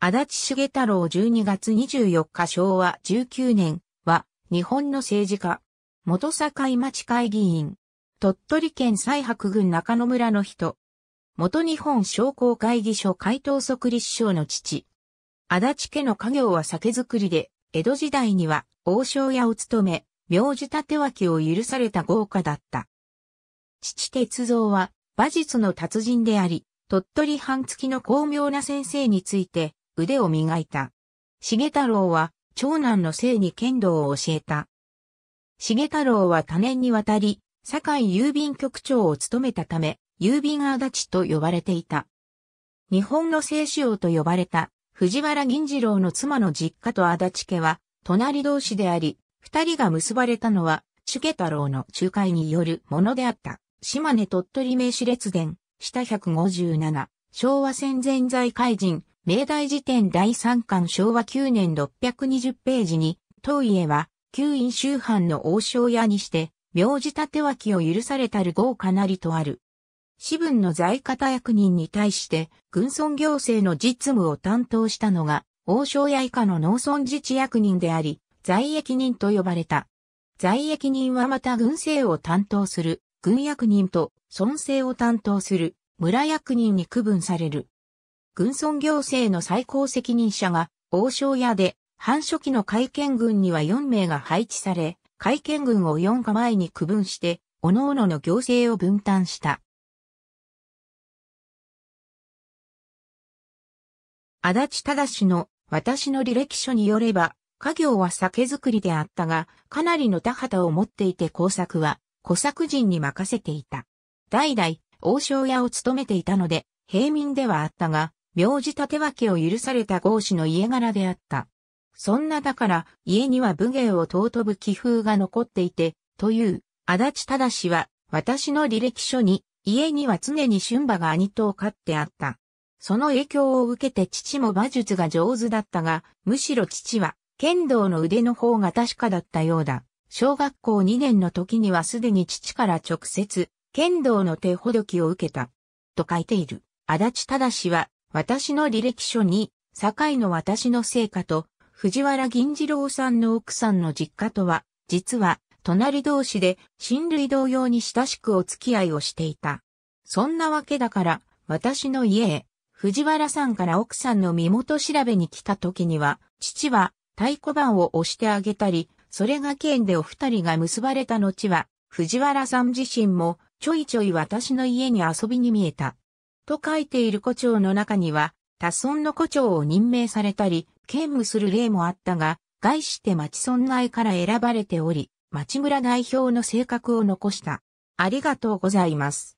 足立茂太郎12月24日昭和19年は日本の政治家。元堺町会議員。鳥取県西白郡中野村の人。元日本商工会議所会頭即立省の父。足立家の家業は酒造りで、江戸時代には王将屋を務め、名字立脇を許された豪華だった。父鉄造は馬術の達人であり、鳥取藩月の巧妙な先生について、腕を磨いた。重太郎は、長男の姓に剣道を教えた。重太郎は多年にわたり、堺郵便局長を務めたため、郵便足立と呼ばれていた。日本の聖子王と呼ばれた藤原銀次郎の妻の実家と足立家は隣同士であり、二人が結ばれたのは、主太郎の仲介によるものであった。島根鳥取名刺列伝、下157、昭和戦前在海人、明大辞典第3巻昭和9年620ページに、当家は、旧院周藩の王将屋にして、名字立脇を許されたる豪華なりとある。私文の在方役人に対して、軍村行政の実務を担当したのが、王将屋以下の農村自治役人であり、在役人と呼ばれた。在役人はまた軍政を担当する、軍役人と、村政を担当する、村役人に区分される。軍村行政の最高責任者が、王将屋で、繁殖期の海見軍には4名が配置され、海見軍を4か前に区分して、各々の行政を分担した。足立正の私の履歴書によれば、家業は酒造りであったが、かなりの田畑を持っていて工作は、小作人に任せていた。代々、王将屋を務めていたので、平民ではあったが、名字立て分けを許された豪子の家柄であった。そんなだから家には武芸を尊ぶ気風が残っていて、という、足立忠氏は、私の履歴書に、家には常に春馬が兄とを飼ってあった。その影響を受けて父も馬術が上手だったが、むしろ父は、剣道の腕の方が確かだったようだ。小学校2年の時にはすでに父から直接、剣道の手ほどきを受けた。と書いている。足立忠は、私の履歴書に、堺の私の成果と、藤原銀次郎さんの奥さんの実家とは、実は、隣同士で、親類同様に親しくお付き合いをしていた。そんなわけだから、私の家へ、藤原さんから奥さんの身元調べに来た時には、父は太鼓判を押してあげたり、それが剣でお二人が結ばれた後は、藤原さん自身もちょいちょい私の家に遊びに見えた。と書いている胡蝶の中には、他村の胡蝶を任命されたり、兼務する例もあったが、概して町村内から選ばれており、町村代表の性格を残した。ありがとうございます。